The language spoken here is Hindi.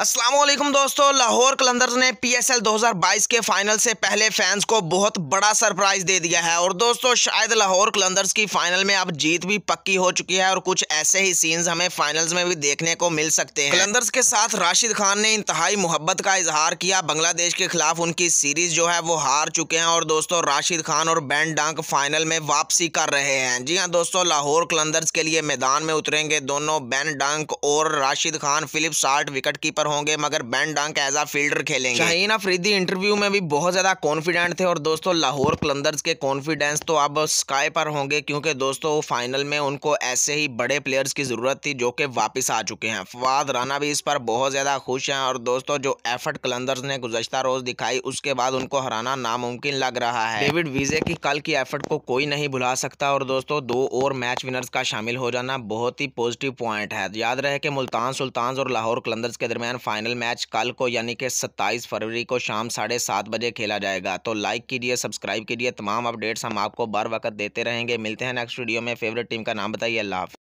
असलम दोस्तों लाहौर कलंदर्स ने हजार 2022 के फाइनल से पहले फैंस को बहुत बड़ा सरप्राइज़ दे दिया है और दोस्तों शायद लाहौर कलंदर्स की फाइनल में अब जीत भी पक्की हो चुकी है और कुछ ऐसे ही सीन्स हमें फाइनल्स में भी देखने को मिल सकते हैं कलंदर्स के साथ राशिद खान ने इंतहाई मोहब्बत का इजहार किया बांग्लादेश के खिलाफ उनकी सीरीज जो है वो हार चुके हैं और दोस्तों राशिद खान और बैन डांक फाइनल में वापसी कर रहे हैं जी हाँ दोस्तों लाहौर कलंदर्स के लिए मैदान में उतरेंगे दोनों बैन डांक और Rashid Khan Philip Salt wicket keeper scorer होंगे मगर Ben Dunk as a fielder खेलेंगे शाहीन अफरीदी इंटरव्यू में भी बहुत ज़्यादा कॉन्फिडेंट थे और दोस्तों लाहौर क्लंदर्स के कॉन्फिडेंस तो अब स्काई पर होंगे क्योंकि दोस्तों फाइनल में उनको ऐसे ही बड़े प्लेयर्स की ज़रूरत थी जो कि वापस आ चुके हैं फवाद राना भी इस पर बहुत ज़्यादा खुश हैं और दोस्तों जो एफर्ट कलंदर्स ने गुजशत रोज़ दिखाई उसके बाद उनको हराना नामुमकिन लग रहा है डेविड वीजे की कल की एफर्ट को कोई नहीं भुला सकता और दोस्तों दो और मैच विनर्स का शामिल हो जाना बहुत ही पॉजिटिव पॉइंट है याद रहे कि मुल्तान सुल्तान और लाहौर कलंदर्स के दरमियान दरमियान फाइनल मैच कल को यानी कि सत्ताईस फरवरी को शाम साढ़े सात बजे खेला जाएगा तो लाइक कीजिए सब्सक्राइब कीजिए तमाम अपडेट्स हम आपको बर वक्त देते रहेंगे मिलते हैं नेक्स्ट वीडियो में फेवरेट टीम का नाम बताइए अल्लाह